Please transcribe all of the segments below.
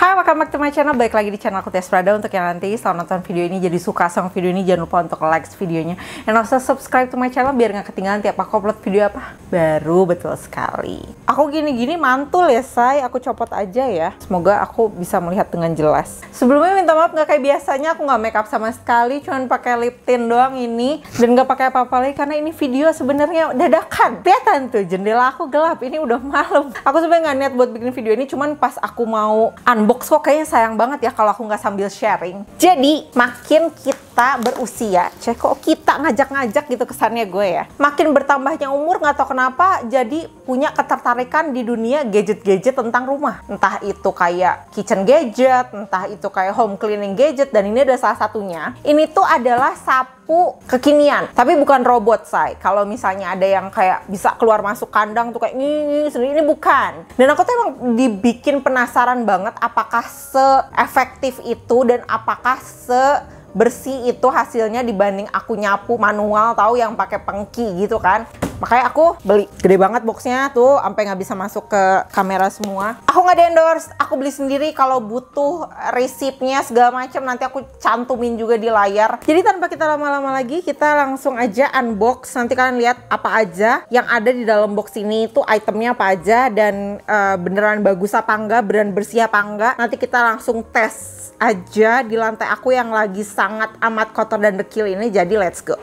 Hai, welcome back to my channel. Baik lagi di channel aku Tias Prada untuk yang nanti setelah nonton video ini jadi suka sama video ini jangan lupa untuk like videonya dan also subscribe to my channel biar nggak ketinggalan tiap aku upload video apa baru betul sekali. Aku gini-gini mantul ya say, aku copot aja ya. Semoga aku bisa melihat dengan jelas. Sebelumnya minta maaf nggak kayak biasanya aku nggak makeup sama sekali, cuman pakai lip tint doang ini dan nggak pakai apa-apa lagi karena ini video sebenarnya dadakan. Lihatan tuh jendela aku gelap, ini udah malam. Aku sebenarnya nggak niat buat bikin video ini, cuman pas aku mau unbox box kok kayaknya sayang banget ya kalau aku nggak sambil sharing. Jadi makin kita berusia, cek kok kita ngajak-ngajak gitu kesannya gue ya. Makin bertambahnya umur nggak tau kenapa jadi punya ketertarikan di dunia gadget-gadget tentang rumah. Entah itu kayak kitchen gadget, entah itu kayak home cleaning gadget dan ini ada salah satunya. Ini tuh adalah sapu lampu kekinian, tapi bukan robot say. Kalau misalnya ada yang kayak bisa keluar masuk kandang tuh kayak ini sendiri ini bukan. Dan aku tuh emang dibikin penasaran banget apakah seefektif itu dan apakah se bersih itu hasilnya dibanding aku nyapu manual tahu yang pakai pengki gitu kan makanya aku beli gede banget boxnya tuh sampai nggak bisa masuk ke kamera semua aku nggak ada endorse aku beli sendiri kalau butuh resipnya segala macam nanti aku cantumin juga di layar jadi tanpa kita lama-lama lagi kita langsung aja unbox nanti kalian lihat apa aja yang ada di dalam box ini itu itemnya apa aja dan uh, beneran bagus apa enggak beneran bersih apa enggak nanti kita langsung tes aja di lantai aku yang lagi sangat amat kotor dan dekil ini jadi let's go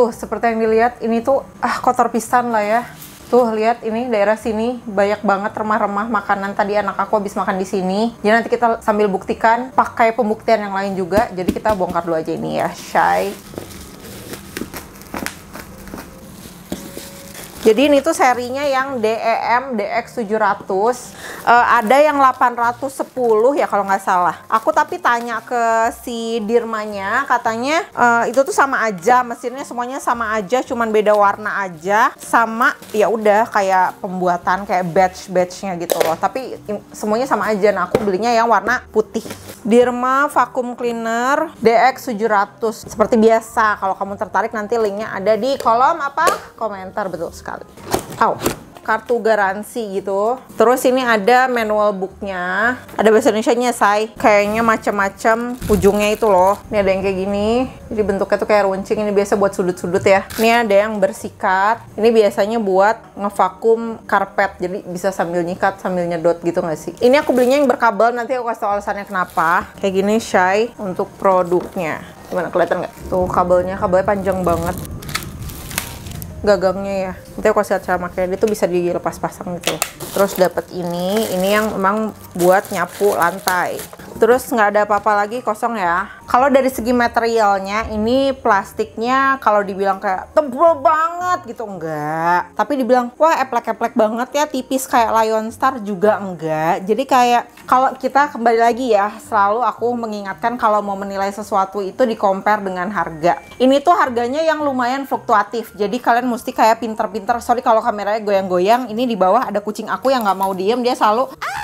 tuh seperti yang dilihat ini tuh ah kotor pisan lah ya tuh lihat ini daerah sini banyak banget remah-remah makanan tadi anak aku habis makan di sini jadi nanti kita sambil buktikan pakai pembuktian yang lain juga jadi kita bongkar dulu aja ini ya shy Jadi ini tuh serinya yang DEM DX700. Uh, ada yang 810 ya kalau nggak salah. Aku tapi tanya ke si Dirmanya, katanya uh, itu tuh sama aja, mesinnya semuanya sama aja, cuman beda warna aja. Sama ya udah kayak pembuatan kayak batch-batchnya gitu loh. Tapi semuanya sama aja. Nah, aku belinya yang warna putih. Dirma Vacuum Cleaner DX700 seperti biasa kalau kamu tertarik nanti linknya ada di kolom apa komentar betul sekali. Oh, kartu garansi gitu. Terus ini ada manual booknya. Ada bahasa Indonesia-nya, say. Kayaknya macam-macam ujungnya itu loh. Ini ada yang kayak gini. Jadi bentuknya tuh kayak runcing. Ini biasa buat sudut-sudut ya. Ini ada yang bersikat. Ini biasanya buat ngevakum karpet. Jadi bisa sambil nyikat, sambil nyedot gitu nggak sih? Ini aku belinya yang berkabel. Nanti aku kasih alasannya kenapa. Kayak gini, shy untuk produknya. Gimana kelihatan nggak? Tuh kabelnya, kabelnya panjang banget gagangnya ya nanti kalau kasih cara makanya dia tuh bisa dilepas pasang gitu terus dapat ini ini yang memang buat nyapu lantai terus nggak ada apa-apa lagi kosong ya kalau dari segi materialnya ini plastiknya kalau dibilang kayak tebal banget gitu enggak tapi dibilang wah eplek-eplek banget ya tipis kayak Lion Star juga enggak jadi kayak kalau kita kembali lagi ya selalu aku mengingatkan kalau mau menilai sesuatu itu di compare dengan harga ini tuh harganya yang lumayan fluktuatif jadi kalian mesti kayak pinter-pinter sorry kalau kameranya goyang-goyang ini di bawah ada kucing aku yang nggak mau diem dia selalu ah!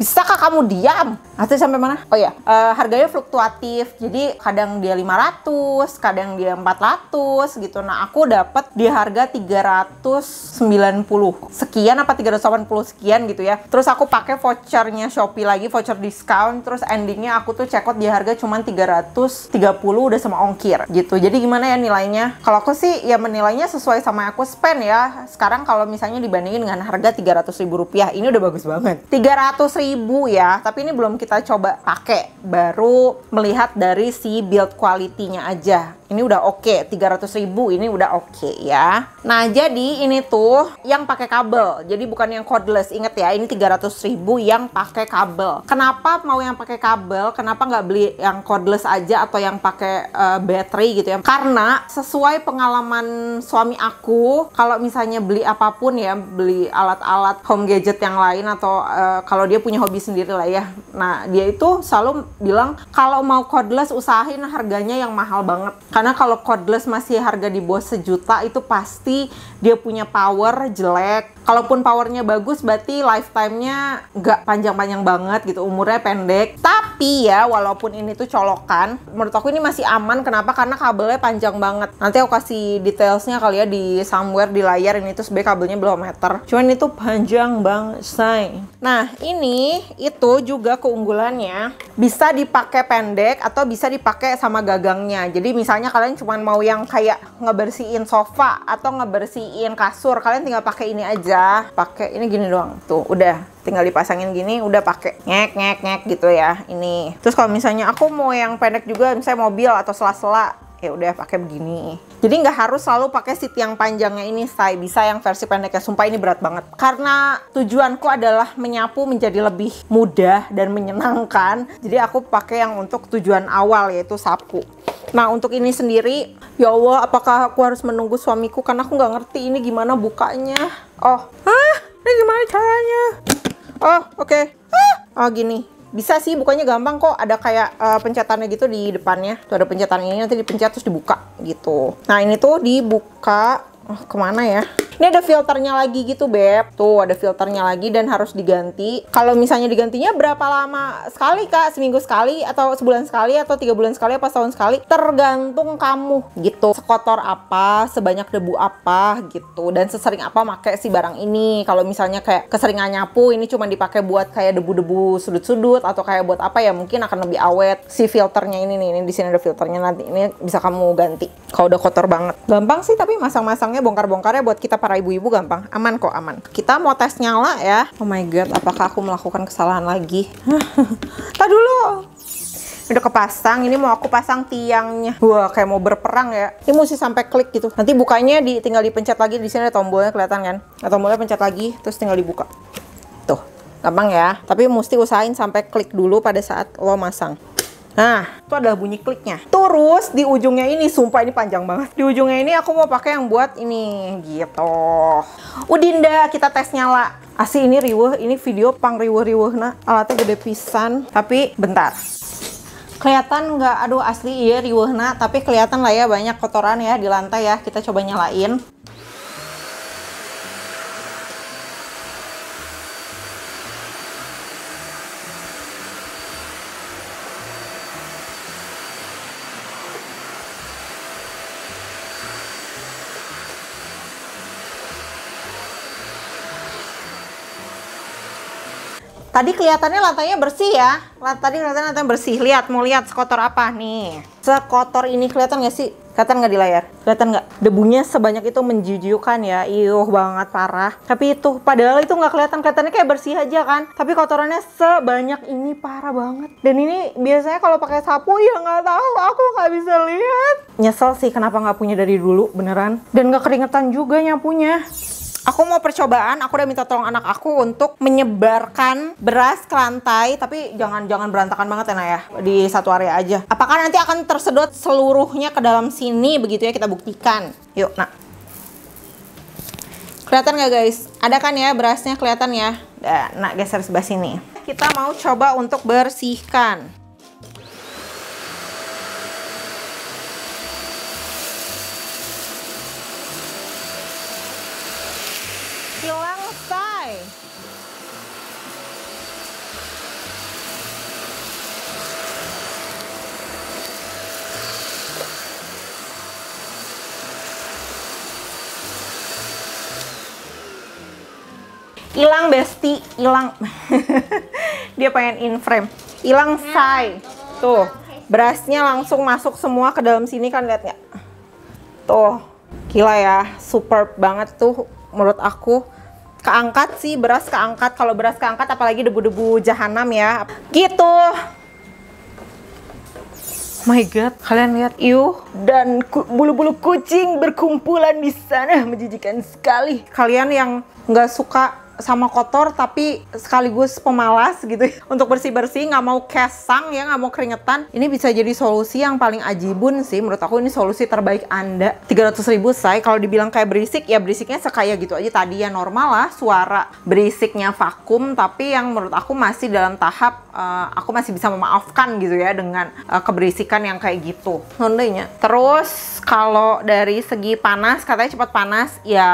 Bisakah kamu diam? Atau sampai mana? Oh ya, uh, harganya fluktuatif. Jadi kadang dia 500, kadang dia 400 gitu. Nah, aku dapat di harga 390 sekian apa 380 sekian gitu ya. Terus aku pakai vouchernya Shopee lagi, voucher discount. Terus endingnya aku tuh cekot out di harga cuma 330 udah sama ongkir gitu. Jadi gimana ya nilainya? Kalau aku sih ya menilainya sesuai sama aku spend ya. Sekarang kalau misalnya dibandingin dengan harga 300 ribu rupiah, ini udah bagus banget. 300 ribu ya, tapi ini belum kita coba pakai, baru melihat dari si build quality-nya aja ini udah oke okay. 300 ribu ini udah oke okay, ya nah jadi ini tuh yang pakai kabel jadi bukan yang cordless inget ya ini 300 ribu yang pakai kabel kenapa mau yang pakai kabel kenapa nggak beli yang cordless aja atau yang pakai uh, eh, baterai gitu ya karena sesuai pengalaman suami aku kalau misalnya beli apapun ya beli alat-alat home gadget yang lain atau uh, kalau dia punya hobi sendiri lah ya nah dia itu selalu bilang kalau mau cordless usahain harganya yang mahal banget karena kalau cordless masih harga di bawah sejuta itu pasti dia punya power jelek kalaupun powernya bagus berarti lifetime-nya nggak panjang-panjang banget gitu umurnya pendek tapi ya walaupun ini tuh colokan menurut aku ini masih aman kenapa karena kabelnya panjang banget nanti aku kasih detailsnya kali ya di somewhere di layar ini tuh sebenernya kabelnya belum meter cuman itu panjang banget say nah ini itu juga keunggulannya bisa dipakai pendek atau bisa dipakai sama gagangnya jadi misalnya kalian cuma mau yang kayak ngebersihin sofa atau ngebersihin kasur kalian tinggal pakai ini aja pakai ini gini doang tuh udah tinggal dipasangin gini udah pakai ngek ngek ngek gitu ya ini terus kalau misalnya aku mau yang pendek juga misalnya mobil atau sela-sela ya udah pakai begini jadi nggak harus selalu pakai seat yang panjangnya ini saya bisa yang versi pendeknya sumpah ini berat banget karena tujuanku adalah menyapu menjadi lebih mudah dan menyenangkan jadi aku pakai yang untuk tujuan awal yaitu sapu Nah untuk ini sendiri, ya Allah apakah aku harus menunggu suamiku karena aku nggak ngerti ini gimana bukanya. Oh, ah ini gimana caranya? Oh oke, okay. ah oh, gini. Bisa sih bukanya gampang kok, ada kayak uh, pencetannya gitu di depannya. Tuh ada pencetan ini nanti dipencet terus dibuka gitu. Nah ini tuh dibuka, oh, kemana ya? Ini ada filternya lagi gitu Beb. Tuh ada filternya lagi dan harus diganti. Kalau misalnya digantinya berapa lama sekali Kak? Seminggu sekali atau sebulan sekali atau tiga bulan sekali apa setahun sekali? Tergantung kamu gitu. Sekotor apa, sebanyak debu apa gitu dan sesering apa pakai si barang ini. Kalau misalnya kayak keseringan nyapu ini cuma dipakai buat kayak debu-debu sudut-sudut atau kayak buat apa ya mungkin akan lebih awet si filternya ini nih. Ini di sini ada filternya nanti ini bisa kamu ganti. Kalau udah kotor banget. Gampang sih tapi masang-masangnya bongkar-bongkarnya buat kita para para ibu-ibu gampang aman kok aman kita mau tes nyala ya oh my god apakah aku melakukan kesalahan lagi tak dulu udah kepasang ini mau aku pasang tiangnya wah kayak mau berperang ya ini mesti sampai klik gitu nanti bukanya tinggal dipencet lagi di sini ada tombolnya kelihatan kan nah, tombolnya pencet lagi terus tinggal dibuka tuh gampang ya tapi mesti usahain sampai klik dulu pada saat lo masang Nah, itu adalah bunyi kliknya. Terus di ujungnya ini, sumpah ini panjang banget. Di ujungnya ini aku mau pakai yang buat ini, gitu. Udinda, kita tes nyala. Asih ini riweh, ini video pang riweh-riweh nah. Alatnya gede pisan, tapi bentar. Kelihatan nggak, aduh asli iya nah. tapi kelihatan lah ya banyak kotoran ya di lantai ya. Kita coba nyalain. Tadi kelihatannya lantainya bersih ya. Tadi kelihatannya lantainya bersih. Lihat, mau lihat sekotor apa nih. Sekotor ini kelihatan nggak sih? Kelihatan nggak di layar? Kelihatan nggak? Debunya sebanyak itu menjijikkan ya. Iuh banget parah. Tapi itu padahal itu nggak kelihatan. Kelihatannya kayak bersih aja kan. Tapi kotorannya sebanyak ini parah banget. Dan ini biasanya kalau pakai sapu ya nggak tahu. Aku nggak bisa lihat. Nyesel sih kenapa nggak punya dari dulu beneran. Dan nggak keringetan juga nyapunya. Aku mau percobaan, aku udah minta tolong anak aku untuk menyebarkan beras ke lantai, tapi jangan jangan berantakan banget ya, Nak ya, di satu area aja. Apakah nanti akan tersedot seluruhnya ke dalam sini begitu ya kita buktikan. Yuk, nah Kelihatan nggak guys? Ada kan ya berasnya kelihatan ya? Nah, geser sebelah sini. Kita mau coba untuk bersihkan. hilang besti hilang dia pengen in frame hilang say tuh berasnya langsung masuk semua ke dalam sini kan lihat nggak tuh gila ya superb banget tuh menurut aku keangkat sih beras keangkat kalau beras keangkat apalagi debu-debu jahanam ya gitu my god kalian lihat iu dan bulu-bulu ku kucing berkumpulan di sana menjijikan sekali kalian yang nggak suka sama kotor tapi sekaligus pemalas gitu ya. untuk bersih-bersih nggak mau kesang ya nggak mau keringetan ini bisa jadi solusi yang paling ajibun sih menurut aku ini solusi terbaik anda 300 ribu say kalau dibilang kayak berisik ya berisiknya sekaya gitu aja tadi ya normal lah suara berisiknya vakum tapi yang menurut aku masih dalam tahap uh, aku masih bisa memaafkan gitu ya dengan uh, keberisikan yang kayak gitu hyundai terus kalau dari segi panas katanya cepat panas ya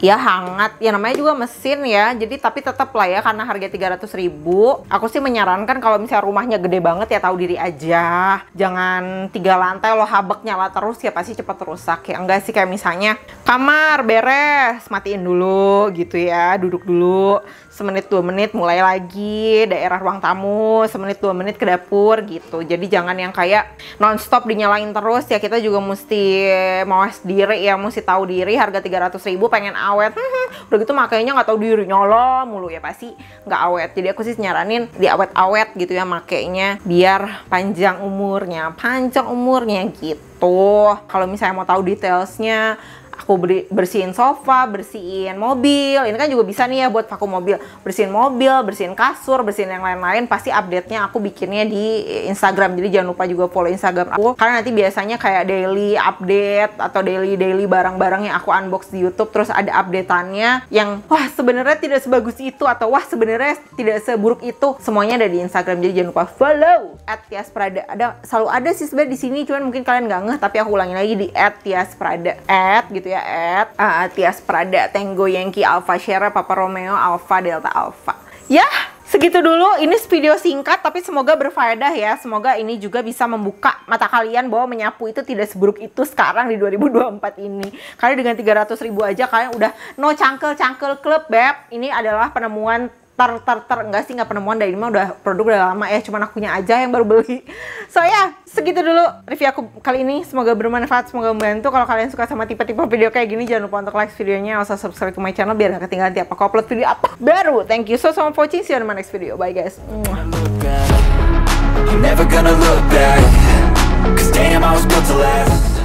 ya hangat ya namanya juga mesin ya ya. Jadi tapi tetap lah ya karena harga 300 ribu. Aku sih menyarankan kalau misalnya rumahnya gede banget ya tahu diri aja. Jangan tiga lantai lo habek nyala terus ya pasti cepat rusak ya. Enggak sih kayak misalnya kamar beres matiin dulu gitu ya. Duduk dulu semenit dua menit mulai lagi daerah ruang tamu semenit dua menit ke dapur gitu. Jadi jangan yang kayak nonstop dinyalain terus ya kita juga mesti mawas diri ya mesti tahu diri harga 300.000 ribu pengen awet. udah gitu makainya nggak tahu diri nyolong mulu ya pasti nggak awet jadi aku sih nyaranin diawet-awet gitu ya makainya biar panjang umurnya panjang umurnya gitu kalau misalnya mau tahu detailsnya aku bersihin sofa, bersihin mobil. Ini kan juga bisa nih ya buat vakum mobil. Bersihin mobil, bersihin kasur, bersihin yang lain-lain. Pasti update-nya aku bikinnya di Instagram. Jadi jangan lupa juga follow Instagram aku. Karena nanti biasanya kayak daily update atau daily-daily barang-barang yang aku unbox di Youtube. Terus ada updateannya yang wah sebenarnya tidak sebagus itu atau wah sebenarnya tidak seburuk itu. Semuanya ada di Instagram. Jadi jangan lupa follow at Prada. Ada, selalu ada sih sebenarnya di sini. Cuman mungkin kalian nggak ngeh tapi aku ulangi lagi di at Prada. At gitu ya gitu ya at uh, ah, Tias Prada Tango Yankee Alpha Sierra Papa Romeo Alpha Delta Alpha Yah segitu dulu ini video singkat tapi semoga berfaedah ya semoga ini juga bisa membuka mata kalian bahwa menyapu itu tidak seburuk itu sekarang di 2024 ini karena dengan 300 ribu aja kalian udah no cangkel cangkel club beb ini adalah penemuan ter ter ter enggak sih nggak penemuan dari ini mah udah produk udah lama ya cuman akunya aja yang baru beli so ya yeah, segitu dulu review aku kali ini semoga bermanfaat semoga membantu kalau kalian suka sama tipe-tipe video kayak gini jangan lupa untuk like videonya usah subscribe ke my channel biar gak ketinggalan tiap aku upload video apa baru thank you so so much for watching see you on my next video bye guys